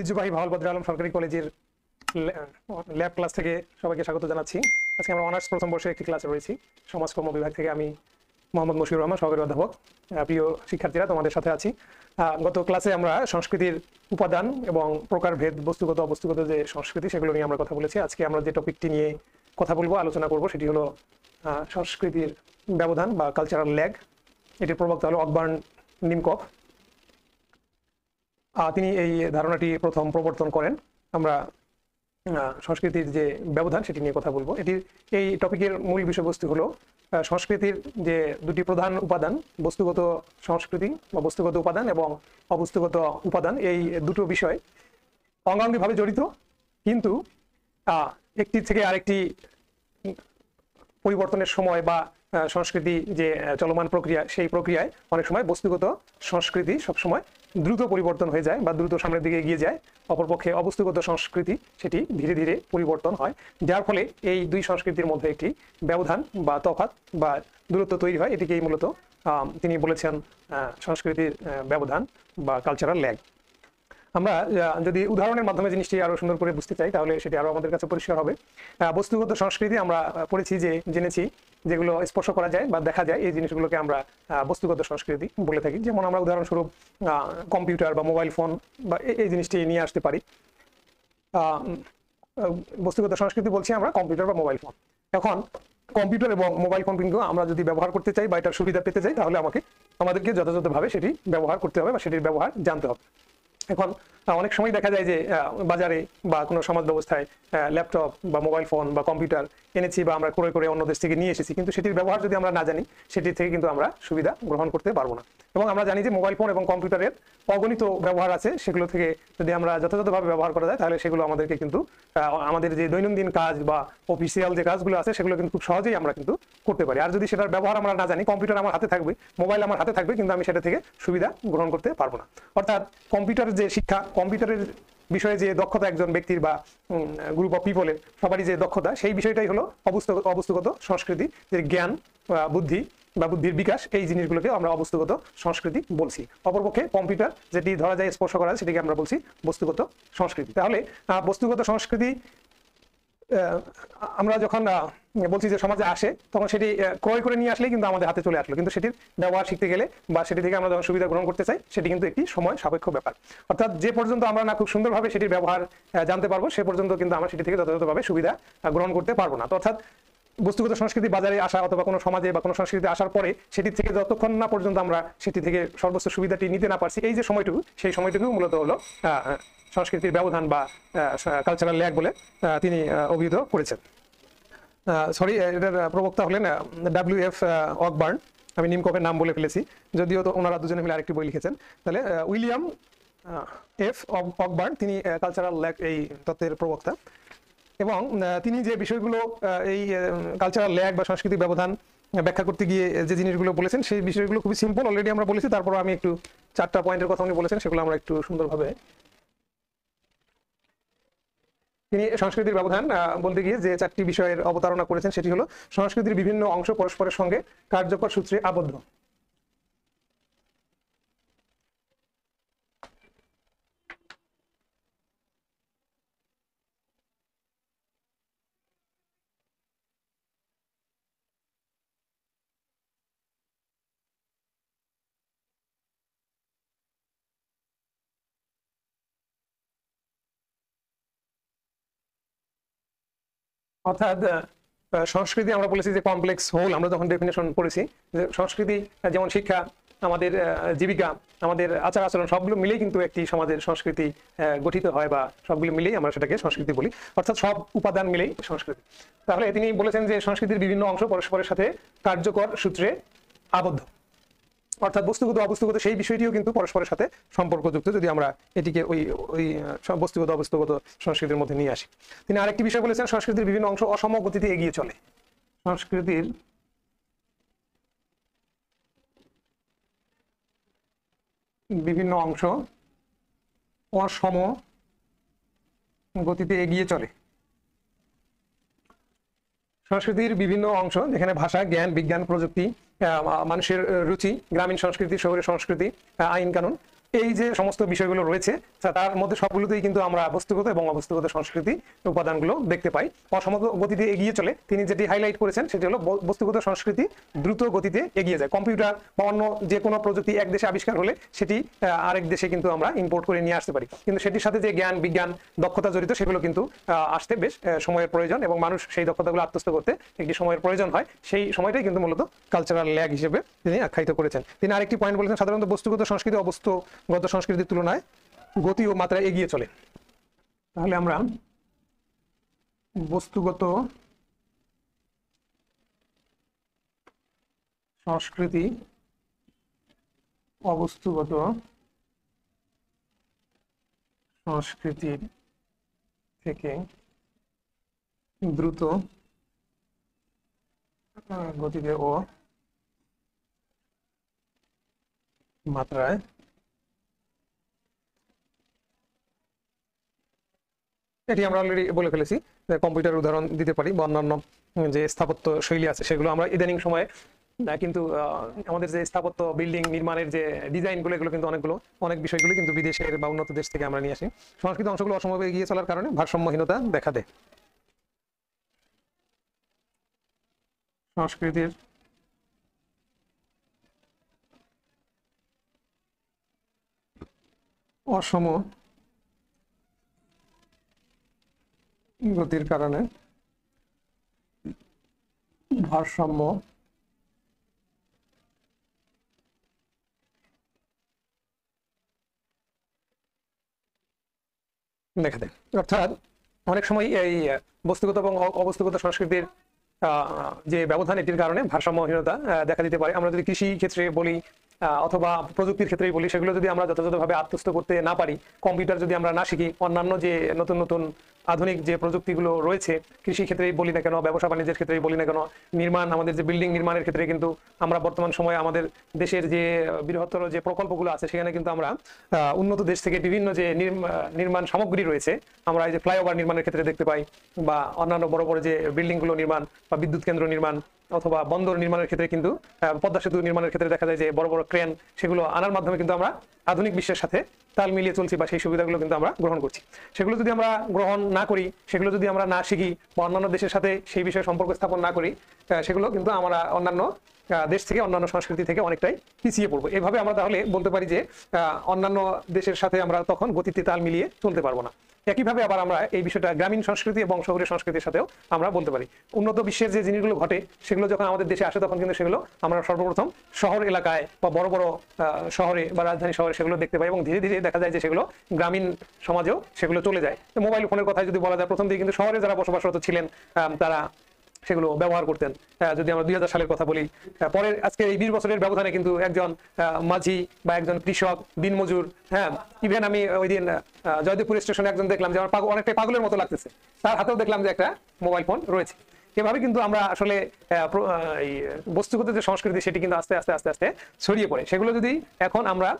ঐতিহ্যবাহী ভাওয়াল বদর আলম সরকারি কলেজের ল্যাব ক্লাস থেকে সবাইকে স্বাগত জানাচ্ছি আজকে আমরা অনার্স প্রথম বর্ষে একটি ক্লাসে রয়েছি সমাজকর্ম বিভাগ থেকে আমি মোহাম্মদ মশিউর রহমান সহকারী অধ্যাপক প্রিয় শিক্ষার্থীরা তোমাদের সাথে আছি গত ক্লাসে আমরা সংস্কৃতির উপাদান এবং প্রকারভেদ বস্তুগত অবস্তুগত যে সংস্কৃতি সেগুলো নিয়ে আমরা কথা বলেছি আজকে আমরা যে টপিকটি নিয়ে কথা বলবো আলোচনা করব সেটি হলো সংস্কৃতির ব্যবধান বা কালচারাল ল্যাগ এটির প্রবক্তা হলো অকবার্ন নিমকপ তিনি এই ধারণাটি প্রথম প্রবর্তন করেন আমরা সংস্কৃতির যে ব্যবধান সেটি নিয়ে কথা বলবো এটির এই টপিকের মূল বিষয়বস্তু হলো সংস্কৃতির যে দুটি প্রধান উপাদান বস্তুগত সংস্কৃতি বা বস্তুগত উপাদান এবং অবস্তুগত উপাদান এই দুটো বিষয় অঙ্গাঙ্গিভাবে জড়িত কিন্তু একটি থেকে আরেকটি পরিবর্তনের সময় বা সংস্কৃতি যে চলমান প্রক্রিয়া সেই প্রক্রিয়ায় অনেক সময় বস্তুগত সংস্কৃতি সবসময় দ্রুত পরিবর্তন হয়ে যায় বা দ্রুত সামনের দিকে এগিয়ে যায় অপরপক্ষে অবস্তুগত সংস্কৃতি সেটি ধীরে ধীরে পরিবর্তন হয় যার ফলে এই দুই সংস্কৃতির মধ্যে একটি ব্যবধান বা তফাত বা দূরত্ব তৈরি হয় এটিকেই মূলত তিনি বলেছেন সংস্কৃতির ব্যবধান বা কালচারাল ল্যাগ আমরা যদি উদাহরণের মাধ্যমে জিনিসটি আরো সুন্দর করে বুঝতে চাই তাহলে সেটি আরো আমাদের কাছে পরিষ্কার হবে বস্তুগত সংস্কৃতি আমরা পড়েছি যে জেনেছি যেগুলো স্পর্শ করা যায় বা দেখা যায় এই জিনিসগুলোকে আমরা বস্তুগত সংস্কৃতি বলে থাকি যেমন আমরা উদাহরণস্বরূপ কম্পিউটার বা মোবাইল ফোন বা এই জিনিসটি নিয়ে আসতে পারি বস্তুগত সংস্কৃতি বলছি আমরা কম্পিউটার বা মোবাইল ফোন এখন কম্পিউটার এবং মোবাইল ফোন কিন্তু আমরা যদি ব্যবহার করতে চাই বা এটার সুবিধা পেতে চাই তাহলে আমাকে আমাদেরকে যথাযথভাবে সেটি ব্যবহার করতে হবে বা সেটির ব্যবহার জানতে হবে 哎，关。হ্যাঁ, অনেক সময় দেখা যায় যে বাজারে বা কোনো সমাজ ব্যবস্থায় ল্যাপটপ বা মোবাইল ফোন বা কম্পিউটার এনেছি বা আমরা ক্রয় করে অন্য দেশ থেকে নিয়ে এসেছি কিন্তু সেটির ব্যবহার যদি আমরা না জানি সেটি থেকে কিন্তু আমরা সুবিধা গ্রহণ করতে পারবো না এবং আমরা জানি যে মোবাইল ফোন এবং কম্পিউটারের অগণিত ব্যবহার আছে সেগুলো থেকে যদি আমরা যথাযথভাবে ব্যবহার করা যায় তাহলে সেগুলো আমাদেরকে কিন্তু আমাদের যে দৈনন্দিন কাজ বা অফিসিয়াল যে কাজগুলো আছে সেগুলো কিন্তু খুব সহজেই আমরা কিন্তু করতে পারি আর যদি সেটার ব্যবহার আমরা না জানি কম্পিউটার আমার হাতে থাকবে মোবাইল আমার হাতে থাকবে কিন্তু আমি সেটা থেকে সুবিধা গ্রহণ করতে পারবো না অর্থাৎ কম্পিউটার যে শিক্ষা কম্পিউটারের বিষয়ে যে দক্ষতা একজন ব্যক্তির বা গ্রুপ অফ পিপলের সবারই যে দক্ষতা সেই বিষয়টাই হলো অবস্থ অবস্থগত সংস্কৃতি যে জ্ঞান বুদ্ধি বা বুদ্ধির বিকাশ এই জিনিসগুলোকে আমরা অবস্থগত সংস্কৃতি বলছি অপরপক্ষে কম্পিউটার যেটি ধরা যায় স্পর্শ করা সেটিকে আমরা বলছি বস্তুগত সংস্কৃতি তাহলে বস্তুগত সংস্কৃতি আমরা যখন বলছি যে সমাজে আসে তখন সেটি ক্রয় করে নিয়ে আসলেই কিন্তু আমাদের হাতে চলে আসলো কিন্তু সেটির ব্যবহার শিখতে গেলে বা সেটি থেকে আমরা যখন সুবিধা গ্রহণ করতে চাই সেটি কিন্তু একটি সময় সাপেক্ষ ব্যাপার অর্থাৎ যে পর্যন্ত আমরা না খুব সুন্দরভাবে সেটির ব্যবহার জানতে পারবো সে পর্যন্ত কিন্তু আমরা সেটি থেকে যথাযথভাবে সুবিধা গ্রহণ করতে পারবো না তো অর্থাৎ বস্তুগত সংস্কৃতি বাজারে আসা অথবা কোনো সমাজে বা কোনো সংস্কৃতিতে আসার পরে সেটি থেকে যতক্ষণ না পর্যন্ত আমরা সেটি থেকে সর্বোচ্চ সুবিধাটি নিতে না পারছি এই যে সময়টুকু সেই সময়টুকু মূলত হলো সংস্কৃতির ব্যবধান বা কালচারাল ল্যাগ বলে তিনি অভিহিত করেছেন সরি এটার প্রবক্তা হলেন ডাব্লিউ এফ অকবার্ন আমি নিমকপের নাম বলে ফেলেছি যদিও তো ওনারা দুজনে মিলে আরেকটি বই লিখেছেন তাহলে উইলিয়াম এফ অকবার্ন তিনি কালচারাল ল্যাগ এই তত্ত্বের প্রবক্তা এবং তিনি যে বিষয়গুলো এই কালচারাল ল্যাগ বা সংস্কৃতি ব্যবধান ব্যাখ্যা করতে গিয়ে যে জিনিসগুলো বলেছেন সেই বিষয়গুলো খুবই সিম্পল অলরেডি আমরা বলেছি তারপর আমি একটু চারটা পয়েন্টের কথা উনি বলেছেন সেগুলো আমরা একটু সুন্দরভাবে তিনি সংস্কৃতির ব্যবধান বলতে গিয়ে যে চারটি বিষয়ের অবতারণা করেছেন সেটি হলো সংস্কৃতির বিভিন্ন অংশ পরস্পরের সঙ্গে কার্যকর সূত্রে আবদ্ধ অর্থাৎ সংস্কৃতি আমরা বলেছি যে কমপ্লেক্স হোল আমরা যখন ডেফিনেশন করেছি যে সংস্কৃতি যেমন শিক্ষা আমাদের জীবিকা আমাদের আচার আচরণ সবগুলো মিলেই কিন্তু একটি সমাজের সংস্কৃতি গঠিত হয় বা সবগুলো মিলেই আমরা সেটাকে সংস্কৃতি বলি অর্থাৎ সব উপাদান মিলেই সংস্কৃতি তাহলে তিনি বলেছেন যে সংস্কৃতির বিভিন্ন অংশ পরস্পরের সাথে কার্যকর সূত্রে আবদ্ধ অর্থাৎ বস্তুগত অবস্তুগত সেই বিষয়টিও কিন্তু পরস্পরের সাথে সম্পর্কযুক্ত যদি আমরা এটিকে ওই ওই বস্তুগত অবস্তুগত সংস্কৃতির মধ্যে নিয়ে আসি তিনি আরেকটি বিষয় বলেছেন সংস্কৃতির বিভিন্ন অংশ অসমগতিতে এগিয়ে চলে সংস্কৃতির বিভিন্ন অংশ অসম গতিতে এগিয়ে চলে সংস্কৃতির বিভিন্ন অংশ যেখানে ভাষা জ্ঞান বিজ্ঞান প্রযুক্তি মানুষের রুচি গ্রামীণ সংস্কৃতি শহুরে সংস্কৃতি আইন কানুন এই যে সমস্ত বিষয়গুলো রয়েছে তার মধ্যে সবগুলোতেই কিন্তু আমরা বস্তুগত এবং অবস্তুগত সংস্কৃতি উপাদানগুলো দেখতে পাই অসম গতিতে এগিয়ে চলে তিনি যেটি হাইলাইট করেছেন সেটি হলো বস্তুগত সংস্কৃতি দ্রুত গতিতে এগিয়ে যায় কম্পিউটার বা অন্য যে কোনো প্রযুক্তি এক দেশে আবিষ্কার হলে সেটি আরেক দেশে কিন্তু আমরা ইম্পোর্ট করে নিয়ে আসতে পারি কিন্তু সেটির সাথে যে জ্ঞান বিজ্ঞান দক্ষতা জড়িত সেগুলো কিন্তু আসতে বেশ সময়ের প্রয়োজন এবং মানুষ সেই দক্ষতাগুলো আত্মস্থ করতে একটি সময়ের প্রয়োজন হয় সেই সময়টাই কিন্তু মূলত কালচারাল ল্যাগ হিসেবে তিনি আখ্যায়িত করেছেন তিনি আরেকটি পয়েন্ট বলেছেন সাধারণত বস্তুগত সংস্কৃতি অবস্থ গত সংস্কৃতির তুলনায় গতি ও মাত্রা এগিয়ে চলে তাহলে আমরা বস্তুগত সংস্কৃতি অবস্তুগত সংস্কৃতির থেকে দ্রুত গতিতে ও মাত্রায় এটি আমরা অলরেডি বলে ফেলেছি কম্পিউটার উদাহরণ দিতে পারি বা অন্যান্য যে স্থাপত্য শৈলী আছে সেগুলো আমরা ইদানিং সময়ে কিন্তু আমাদের যে স্থাপত্য বিল্ডিং নির্মাণের যে ডিজাইনগুলো এগুলো কিন্তু অনেকগুলো অনেক বিষয়গুলো কিন্তু বিদেশের বা উন্নত দেশ থেকে আমরা নিয়ে আসি সংস্কৃত অংশগুলো অসমভাবে এগিয়ে চলার কারণে ভারসাম্যহীনতা দেখা দেয় সংস্কৃতির অসম গতির কারণে ভারসাম্য দেখা দেয় অর্থাৎ অনেক সময় এই বস্তুগত এবং অবস্তুগত সংস্কৃতির যে ব্যবধান এটির কারণে ভারসাম্যহীনতা দেখা দিতে পারে আমরা যদি কৃষি ক্ষেত্রে বলি অথবা প্রযুক্তির ক্ষেত্রেই বলি সেগুলো যদি আমরা যথাযথভাবে আত্মস্থ করতে না পারি কম্পিউটার যদি আমরা না শিখি অন্যান্য যে নতুন নতুন আধুনিক যে প্রযুক্তিগুলো রয়েছে কৃষি ক্ষেত্রেই বলি না কেন ব্যবসা বাণিজ্যের ক্ষেত্রেই বলি না কেন নির্মাণ আমাদের যে বিল্ডিং নির্মাণের ক্ষেত্রে কিন্তু আমরা বর্তমান সময়ে আমাদের দেশের যে বৃহত্তর যে প্রকল্পগুলো আছে সেখানে কিন্তু আমরা উন্নত দেশ থেকে বিভিন্ন যে নির্মাণ সামগ্রী রয়েছে আমরা এই যে ফ্লাইওভার নির্মাণের ক্ষেত্রে দেখতে পাই বা অন্যান্য বড় বড় যে বিল্ডিংগুলো নির্মাণ বা বিদ্যুৎ কেন্দ্র নির্মাণ অথবা বন্দর নির্মাণের ক্ষেত্রে কিন্তু পদ্মা সেতু নির্মাণের ক্ষেত্রে দেখা যায় যে বড় বড় ক্রেন সেগুলো আনার মাধ্যমে কিন্তু আমরা আধুনিক বিশ্বের সাথে তাল মিলিয়ে চলছি বা সেই সুবিধাগুলো কিন্তু আমরা গ্রহণ করছি সেগুলো যদি আমরা গ্রহণ না করি সেগুলো যদি আমরা না শিখি বা অন্যান্য দেশের সাথে সেই বিষয়ে সম্পর্ক স্থাপন না করি সেগুলো কিন্তু আমরা অন্যান্য দেশ থেকে অন্যান্য সংস্কৃতি থেকে অনেকটাই পিছিয়ে পড়বো এভাবে আমরা তাহলে বলতে পারি যে অন্যান্য দেশের সাথে আমরা তখন গতিতে তাল মিলিয়ে চলতে পারবো না একইভাবে আবার আমরা এই বিষয়টা গ্রামীণ সংস্কৃতি এবং শহরের সংস্কৃতির সাথেও আমরা বলতে পারি উন্নত বিশ্বের যে জিনিসগুলো ঘটে সেগুলো যখন আমাদের দেশে আসে তখন কিন্তু সেগুলো আমরা সর্বপ্রথম শহর এলাকায় বা বড় বড় শহরে বা রাজধানী শহরে সেগুলো দেখতে পাই এবং ধীরে ধীরে দেখা যায় যে সেগুলো গ্রামীণ সমাজেও সেগুলো চলে যায় মোবাইল ফোনের কথা যদি বলা যায় প্রথম দিকে কিন্তু শহরে যারা বসবাসরত ছিলেন তারা সেগুলো ব্যবহার করতেন যদি আমরা দুই সালের কথা বলি পরের আজকে এই বিশ বছরের ব্যবধানে কিন্তু একজন মাঝি বা একজন কৃষক দিনমজুর হ্যাঁ ইভেন আমি ওই দিন জয়দেবপুর স্টেশনে একজন দেখলাম যে আমার অনেকটাই পাগলের মতো লাগতেছে তার হাতেও দেখলাম যে একটা মোবাইল ফোন রয়েছে এভাবে কিন্তু আমরা আসলে বস্তুগত যে সংস্কৃতি সেটি কিন্তু আস্তে আস্তে আস্তে আস্তে ছড়িয়ে পড়ে সেগুলো যদি এখন আমরা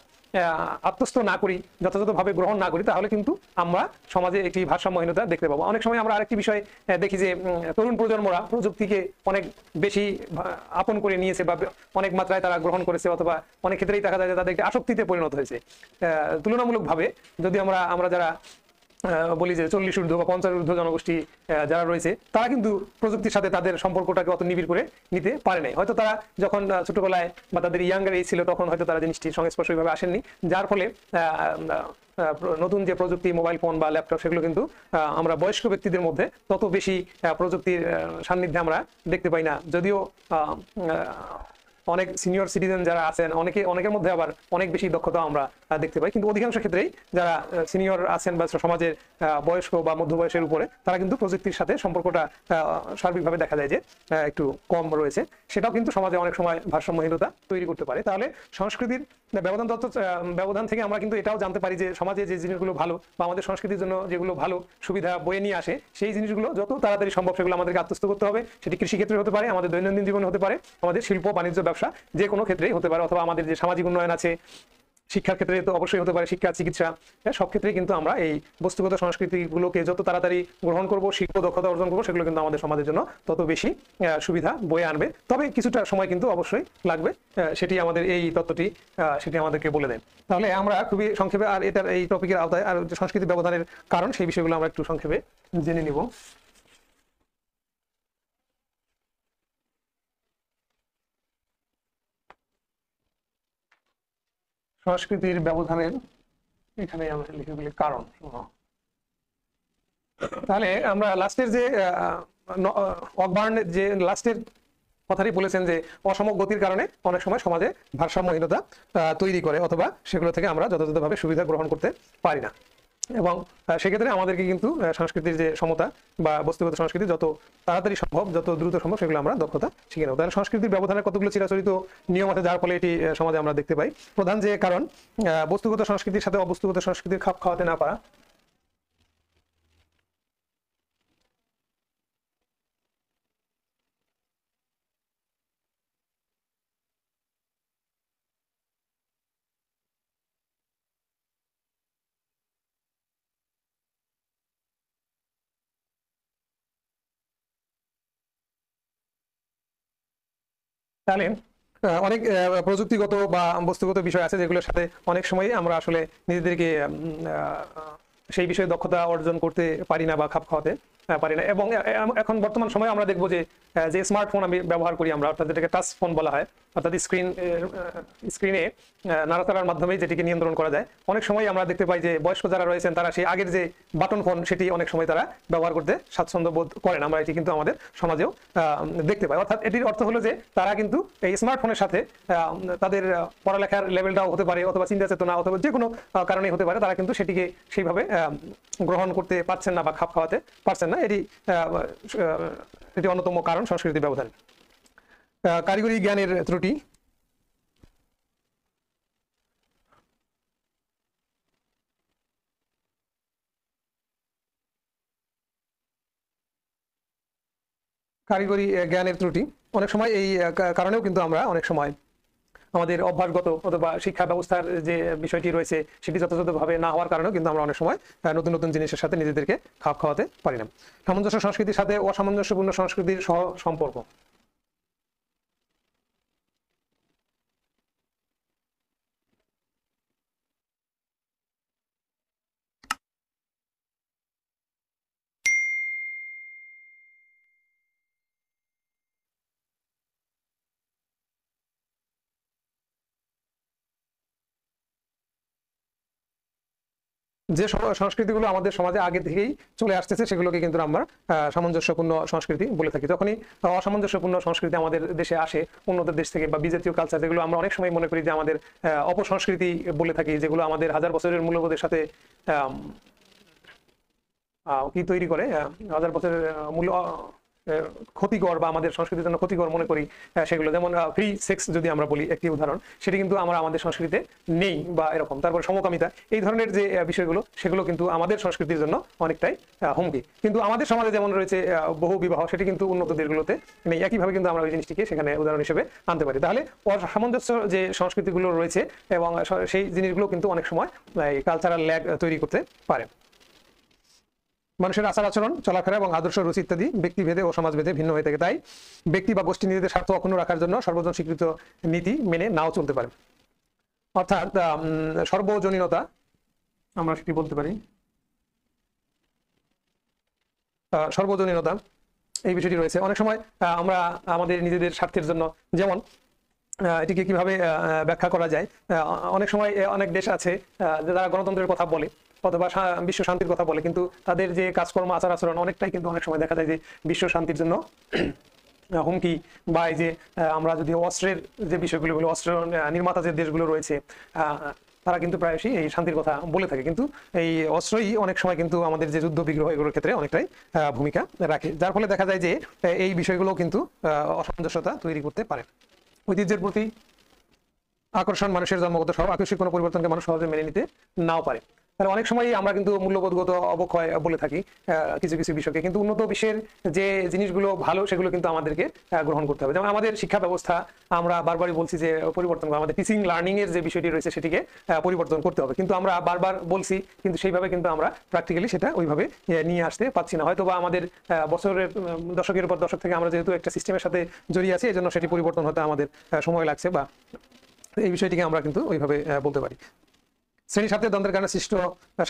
আত্মস্থ না করি যথাযথভাবে গ্রহণ না করি তাহলে কিন্তু আমরা সমাজে একটি ভারসাম্যহীনতা দেখতে পাবো অনেক সময় আমরা আরেকটি বিষয় দেখি যে তরুণ প্রজন্মরা প্রযুক্তিকে অনেক বেশি আপন করে নিয়েছে বা অনেক মাত্রায় তারা গ্রহণ করেছে অথবা অনেক ক্ষেত্রেই দেখা যায় যে তাদের একটি আসক্তিতে পরিণত হয়েছে তুলনামূলকভাবে যদি আমরা আমরা যারা বলি যে চল্লিশ ঊর্ধ্ব বা পঞ্চাশ ঊর্ধ্ব জনগোষ্ঠী যারা রয়েছে তারা কিন্তু প্রযুক্তির সাথে তাদের সম্পর্কটাকে অত নিবিড় করে নিতে পারে নাই হয়তো তারা যখন ছোটবেলায় বা তাদের ইয়াঙ্গার এই ছিল তখন হয়তো তারা জিনিসটির সংস্পর্শভাবে আসেননি যার ফলে নতুন যে প্রযুক্তি মোবাইল ফোন বা ল্যাপটপ সেগুলো কিন্তু আমরা বয়স্ক ব্যক্তিদের মধ্যে তত বেশি প্রযুক্তির সান্নিধ্যে আমরা দেখতে পাই না যদিও অনেক সিনিয়র সিটিজেন যারা আছেন অনেকে অনেকের মধ্যে আবার অনেক বেশি দক্ষতা আমরা দেখতে পাই কিন্তু অধিকাংশ ক্ষেত্রেই যারা সিনিয়র আছেন বা সমাজের বয়স্ক বা মধ্য বয়সের উপরে তারা কিন্তু প্রযুক্তির সাথে সম্পর্কটা সার্বিকভাবে দেখা যায় যে একটু কম রয়েছে সেটাও কিন্তু সমাজে অনেক সময় ভারসাম্যহীনতা তৈরি করতে পারে তাহলে সংস্কৃতির ব্যবধান তত্ত্ব ব্যবধান থেকে আমরা কিন্তু এটাও জানতে পারি যে সমাজে যে জিনিসগুলো ভালো বা আমাদের সংস্কৃতির জন্য যেগুলো ভালো সুবিধা বয়ে নিয়ে আসে সেই জিনিসগুলো যত তাড়াতাড়ি সম্ভব সেগুলো আমাদেরকে আত্মস্থ করতে হবে সেটি কৃষিক্ষেত্রে হতে পারে আমাদের দৈনন্দিন জীবনে হতে পারে আমাদের শিল্প বাণিজ্য ব্যবসা যে কোনো ক্ষেত্রেই হতে পারে অথবা আমাদের যে সামাজিক উন্নয়ন আছে শিক্ষার ক্ষেত্রে তো অবশ্যই হতে পারে শিক্ষা চিকিৎসা হ্যাঁ সব ক্ষেত্রেই কিন্তু আমরা এই বস্তুগত সংস্কৃতিগুলোকে যত তাড়াতাড়ি গ্রহণ করব শিখবো দক্ষতা অর্জন করবো সেগুলো কিন্তু আমাদের সমাজের জন্য তত বেশি সুবিধা বয়ে আনবে তবে কিছুটা সময় কিন্তু অবশ্যই লাগবে সেটি আমাদের এই তত্ত্বটি সেটি আমাদেরকে বলে দেয় তাহলে আমরা খুবই সংক্ষেপে আর এটার এই টপিকের আওতায় আর সংস্কৃতি ব্যবধানের কারণ সেই বিষয়গুলো আমরা একটু সংক্ষেপে জেনে নিব সংস্কৃতির ব্যবধানের এখানে আমরা লিখে দিলে কারণ তাহলে আমরা লাস্টের যে অকবার্ন যে লাস্টের কথাটি বলেছেন যে অসম গতির কারণে অনেক সময় সমাজে ভারসাম্যহীনতা তৈরি করে অথবা সেগুলো থেকে আমরা যথাযথভাবে সুবিধা গ্রহণ করতে পারি না এবং সেক্ষেত্রে আমাদেরকে কিন্তু সংস্কৃতির যে সমতা বা বস্তুগত সংস্কৃতি যত তাড়াতাড়ি সম্ভব যত দ্রুত সম্ভব সেগুলো আমরা দক্ষতা শিখে নেব তাহলে সংস্কৃতির ব্যবধানের কতগুলো চিরাচরিত নিয়ম আছে যার ফলে এটি সমাজে আমরা দেখতে পাই প্রধান যে কারণ বস্তুগত সংস্কৃতির সাথে অবস্তুগত সংস্কৃতির খাপ খাওয়াতে না পারা তাহলে অনেক প্রযুক্তিগত বা বস্তুগত বিষয় আছে যেগুলোর সাথে অনেক সময় আমরা আসলে নিজেদেরকে সেই বিষয়ে দক্ষতা অর্জন করতে পারি না বা খাপ খাওয়াতে হ্যাঁ, পারি না এবং এখন বর্তমান সময়ে আমরা দেখবো যে যে স্মার্টফোন আমি ব্যবহার করি আমরা অর্থাৎ যেটাকে টাচ ফোন বলা হয় অর্থাৎ স্ক্রিন স্ক্রিনে নাড়াতাড়ার মাধ্যমে যেটিকে নিয়ন্ত্রণ করা যায় অনেক সময় আমরা দেখতে পাই যে বয়স্ক যারা রয়েছেন তারা সেই আগের যে বাটন ফোন সেটি অনেক সময় তারা ব্যবহার করতে স্বাচ্ছন্দ্য বোধ করেন আমরা এটি কিন্তু আমাদের সমাজেও দেখতে পাই অর্থাৎ এটির অর্থ হলো যে তারা কিন্তু এই স্মার্টফোনের সাথে তাদের পড়ালেখার লেভেলটাও হতে পারে অথবা চিন্তা চেতনা অথবা যে কোনো কারণেই হতে পারে তারা কিন্তু সেটিকে সেইভাবে গ্রহণ করতে পারছেন না বা খাপ খাওয়াতে পারছেন না না এটি এটি অন্যতম কারণ সংস্কৃতি ব্যবধান কারিগরি জ্ঞানের ত্রুটি কারিগরি জ্ঞানের ত্রুটি অনেক সময় এই কারণেও কিন্তু আমরা অনেক সময় আমাদের অভ্যাসগত অথবা শিক্ষা ব্যবস্থার যে বিষয়টি রয়েছে সেটি যথাযথভাবে না হওয়ার কারণেও কিন্তু আমরা অনেক সময় নতুন নতুন জিনিসের সাথে নিজেদেরকে খাপ খাওয়াতে পারি না সামঞ্জস্য সংস্কৃতির সাথে অসামঞ্জস্যপূর্ণ সংস্কৃতির সহ সম্পর্ক যে সংস্কৃতিগুলো আমাদের সমাজে আগে থেকেই চলে আসতেছে সেগুলোকে কিন্তু আমরা সামঞ্জস্যপূর্ণ সংস্কৃতি বলে থাকি যখনই অসামঞ্জস্যপূর্ণ সংস্কৃতি আমাদের দেশে আসে উন্নত দেশ থেকে বা বিজাতীয় কালচার যেগুলো আমরা অনেক সময় মনে করি যে আমাদের অপসংস্কৃতি বলে থাকি যেগুলো আমাদের হাজার বছরের মূল্যবোধের সাথে কি তৈরি করে হাজার বছরের মূল্য ক্ষতিকর বা আমাদের সংস্কৃতির জন্য ক্ষতিকর মনে করি সেগুলো যেমন ফ্রি সেক্স যদি আমরা বলি একটি উদাহরণ সেটি কিন্তু আমরা আমাদের সংস্কৃতিতে নেই বা এরকম তারপর সমকামিতা এই ধরনের যে বিষয়গুলো সেগুলো কিন্তু আমাদের সংস্কৃতির জন্য অনেকটাই হুমকি কিন্তু আমাদের সমাজে যেমন রয়েছে বহু বিবাহ সেটি কিন্তু উন্নত দেশগুলোতে নেই একইভাবে কিন্তু আমরা ওই জিনিসটিকে সেখানে উদাহরণ হিসেবে আনতে পারি তাহলে অসামঞ্জস্য যে সংস্কৃতিগুলো রয়েছে এবং সেই জিনিসগুলো কিন্তু অনেক সময় কালচারাল ল্যাগ তৈরি করতে পারে মানুষের আচার আচরণ চলাফেরা এবং আদর্শ রুচি ইত্যাদি ব্যক্তিভেদে ও সমাজভেদে ভিন্ন হয়ে থাকে তাই ব্যক্তি বা গোষ্ঠী নিজেদের স্বার্থ অক্ষুণ্ণ রাখার জন্য সর্বজন স্বীকৃত নীতি মেনে নাও চলতে পারে অর্থাৎ সর্বজনীনতা আমরা সেটি বলতে পারি সর্বজনীনতা এই বিষয়টি রয়েছে অনেক সময় আমরা আমাদের নিজেদের স্বার্থের জন্য যেমন এটিকে কিভাবে ব্যাখ্যা করা যায় অনেক সময় অনেক দেশ আছে যারা গণতন্ত্রের কথা বলে অথবা বিশ্ব শান্তির কথা বলে কিন্তু তাদের যে কাজকর্ম আচার আচরণ অনেকটাই কিন্তু অনেক সময় দেখা যায় যে বিশ্ব শান্তির জন্য হুমকি বা এই যে আমরা যদি অস্ত্রের যে বিষয়গুলো বলি অস্ত্র নির্মাতা যে দেশগুলো রয়েছে তারা কিন্তু প্রায়শই এই শান্তির কথা বলে থাকে কিন্তু এই অস্ত্রই অনেক সময় কিন্তু আমাদের যে যুদ্ধ বিগ্রহ এগুলোর ক্ষেত্রে অনেকটাই ভূমিকা রাখে যার ফলে দেখা যায় যে এই বিষয়গুলো কিন্তু অসামঞ্জস্যতা তৈরি করতে পারে ঐতিহ্যের প্রতি আকর্ষণ মানুষের জন্মগত সব আকস্মিক কোনো পরিবর্তনকে মানুষ সহজে মেনে নিতে নাও পারে তাহলে অনেক সময় আমরা কিন্তু মূল্যবোধগত অবক্ষয় বলে থাকি কিছু কিছু বিষয়কে কিন্তু উন্নত বিশ্বের যে জিনিসগুলো ভালো সেগুলো কিন্তু আমাদেরকে গ্রহণ করতে হবে যেমন আমাদের শিক্ষা ব্যবস্থা আমরা বারবারই বলছি যে পরিবর্তন আমাদের টিচিং লার্নিং এর যে বিষয়টি রয়েছে সেটিকে পরিবর্তন করতে হবে কিন্তু আমরা বারবার বলছি কিন্তু সেইভাবে কিন্তু আমরা প্র্যাকটিক্যালি সেটা ওইভাবে নিয়ে আসতে পারছি না হয়তো বা আমাদের বছরের দশকের পর দশক থেকে আমরা যেহেতু একটা সিস্টেমের সাথে জড়িয়ে আছি এই জন্য সেটি পরিবর্তন হতে আমাদের সময় লাগছে বা এই বিষয়টিকে আমরা কিন্তু ওইভাবে বলতে পারি শ্রেণীর স্বার্থের দ্বন্দ্বের কারণে সৃষ্ট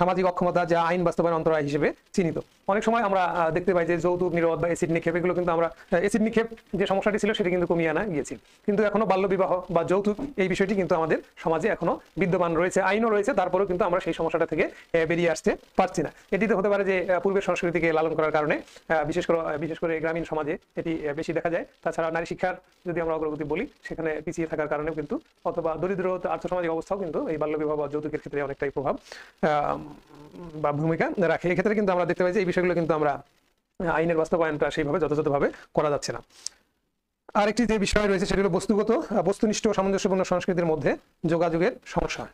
সামাজিক অক্ষমতা যা আইন বাস্তবায়ন অন্তরায় হিসেবে চিহ্নিত অনেক সময় আমরা দেখতে পাই যে যৌতুক নিরোধ বা এসিড নিক্ষেপ এগুলো কিন্তু আমরা এসিড নিক্ষেপ যে সমস্যাটি ছিল সেটি কিন্তু কমিয়ে আনা গিয়েছিল কিন্তু এখনো বাল্যবিবাহ বা যৌতুক এই বিষয়টি কিন্তু আমাদের সমাজে এখনো বিদ্যমান রয়েছে আইনও রয়েছে তারপরেও কিন্তু আমরা সেই সমস্যাটা থেকে বেরিয়ে আসতে পারছি না এটিতে হতে পারে যে পূর্বের সংস্কৃতিকে লালন করার কারণে বিশেষ করে বিশেষ করে গ্রামীণ সমাজে এটি বেশি দেখা যায় তাছাড়া নারী শিক্ষার যদি আমরা অগ্রগতি বলি সেখানে পিছিয়ে থাকার কারণেও কিন্তু অথবা দরিদ্র আর্থসামাজিক অবস্থাও কিন্তু এই বাল্যবিবাহ বা যৌতুকের ক্ষেত্রে ক্ষেত্রে অনেকটাই প্রভাব বা ভূমিকা রাখে এক্ষেত্রে কিন্তু আমরা দেখতে পাই যে এই বিষয়গুলো কিন্তু আমরা আইনের বাস্তবায়নটা সেইভাবে যথাযথভাবে করা যাচ্ছে না আরেকটি যে বিষয় রয়েছে সেটি হলো বস্তুগত বস্তুনিষ্ঠ সামঞ্জস্যপূর্ণ সংস্কৃতির মধ্যে যোগাযোগের সমস্যা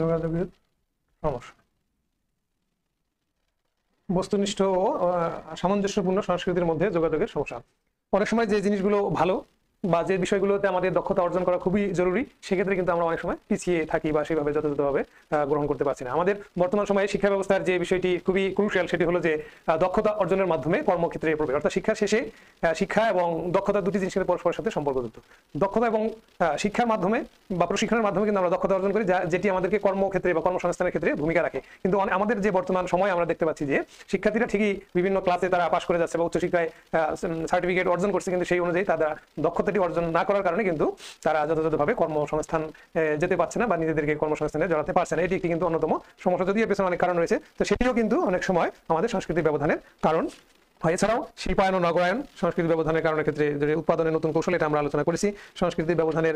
যোগাযোগের সমস্যা বস্তুনিষ্ঠ ও সামঞ্জস্যপূর্ণ সংস্কৃতির মধ্যে যোগাযোগের সমস্যা অনেক সময় যে জিনিসগুলো ভালো বা যে বিষয়গুলোতে আমাদের দক্ষতা অর্জন করা খুবই জরুরি সেক্ষেত্রে কিন্তু আমরা অনেক সময় পিছিয়ে থাকি বা সেভাবে যথাযথভাবে গ্রহণ করতে পারছি না আমাদের বর্তমান সময়ে শিক্ষা ব্যবস্থার যে বিষয়টি খুবই ক্রুশিয়াল সেটি হলো যে দক্ষতা অর্জনের মাধ্যমে কর্মক্ষেত্রে প্রবেশ অর্থাৎ শিক্ষা শেষে শিক্ষা এবং দক্ষতা দুটি জিনিসের পরস্পরের সাথে সম্পর্কযুক্ত দক্ষতা এবং শিক্ষার মাধ্যমে বা প্রশিক্ষণের মাধ্যমে কিন্তু আমরা দক্ষতা অর্জন করি যা যেটি আমাদেরকে কর্মক্ষেত্রে বা কর্মসংস্থানের ক্ষেত্রে ভূমিকা রাখে কিন্তু আমাদের যে বর্তমান সময় আমরা দেখতে পাচ্ছি যে শিক্ষার্থীরা ঠিকই বিভিন্ন ক্লাসে তারা পাশ করে যাচ্ছে বা উচ্চশিক্ষায় সার্টিফিকেট অর্জন করছে কিন্তু সেই অনুযায়ী তারা দক্ষতা সত্যটি অর্জন না করার কারণে কিন্তু তারা যথাযথভাবে কর্মসংস্থান যেতে পারছে না বা নিজেদেরকে কর্মসংস্থানে জড়াতে পারছে না এটি একটি কিন্তু অন্যতম সমস্যা যদিও পেছনে অনেক কারণ রয়েছে তো সেটিও কিন্তু অনেক সময় আমাদের সংস্কৃতির ব্যবধানের কারণ হয় এছাড়াও শিল্পায়ন ও নগরায়ন সংস্কৃতি ব্যবধানের কারণে ক্ষেত্রে যে উৎপাদনের নতুন কৌশল এটা আমরা আলোচনা করেছি সংস্কৃতির ব্যবধানের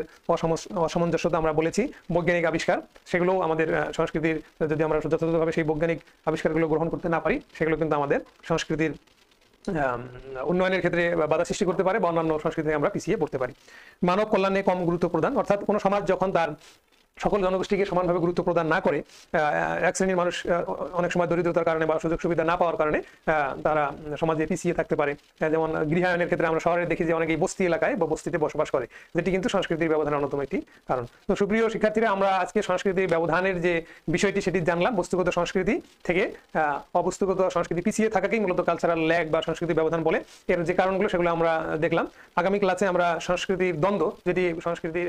অসামঞ্জস্যতা আমরা বলেছি বৈজ্ঞানিক আবিষ্কার সেগুলো আমাদের সংস্কৃতির যদি আমরা যথাযথভাবে সেই বৈজ্ঞানিক আবিষ্কারগুলো গ্রহণ করতে না পারি সেগুলো কিন্তু আমাদের সংস্কৃতির উন্নয়নের ক্ষেত্রে বাধা সৃষ্টি করতে পারে বা অন্যান্য সংস্কৃতি আমরা পিছিয়ে পড়তে পারি মানব কল্যাণে কম গুরুত্ব প্রদান অর্থাৎ কোনো সমাজ যখন তার সকল জনগোষ্ঠীকে সমানভাবে গুরুত্ব প্রদান না করে এক শ্রেণীর মানুষ অনেক সময় দরিদ্রতার কারণে বা সুযোগ সুবিধা না পাওয়ার কারণে তারা সমাজে পিছিয়ে থাকতে পারে যেমন গৃহায়নের ক্ষেত্রে আমরা শহরে দেখি যে অনেকেই বস্তি এলাকায় বা বস্তিতে বসবাস করে যেটি কিন্তু সংস্কৃতির ব্যবধানের অন্যতম একটি কারণ তো সুপ্রিয় শিক্ষার্থীরা আমরা আজকে সংস্কৃতির ব্যবধানের যে বিষয়টি সেটি জানলাম বস্তুগত সংস্কৃতি থেকে অবস্তুগত সংস্কৃতি পিছিয়ে থাকাকেই মূলত কালচারাল ল্যাগ বা সংস্কৃতির ব্যবধান বলে এর যে কারণগুলো সেগুলো আমরা দেখলাম আগামী ক্লাসে আমরা সংস্কৃতির দ্বন্দ্ব যেটি সংস্কৃতির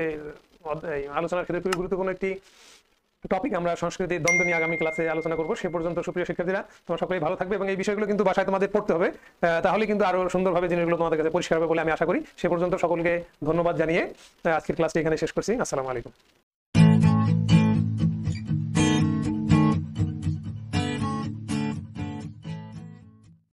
আলোচনার ক্ষেত্রে খুবই গুরুত্ব কোনো একটি টপিক আমরা সংস্কৃতির দ্বন্দ্ব নিয়ে আগামী ক্লাসে আলোচনা করবো সে পর্যন্ত সুপ্রিয় শিক্ষার্থীরা তোমরা সকলেই ভালো থাকবে এবং এই বিষয়গুলো কিন্তু বাসায় তোমাদের পড়তে হবে তাহলে কিন্তু আরও সুন্দরভাবে জিনিসগুলো তোমাদের কাছে পরিষ্কার হবে বলে আমি আশা করি সে পর্যন্ত সকলকে ধন্যবাদ জানিয়ে আজকের ক্লাসটি এখানে শেষ করছি আসসালামু আলাইকুম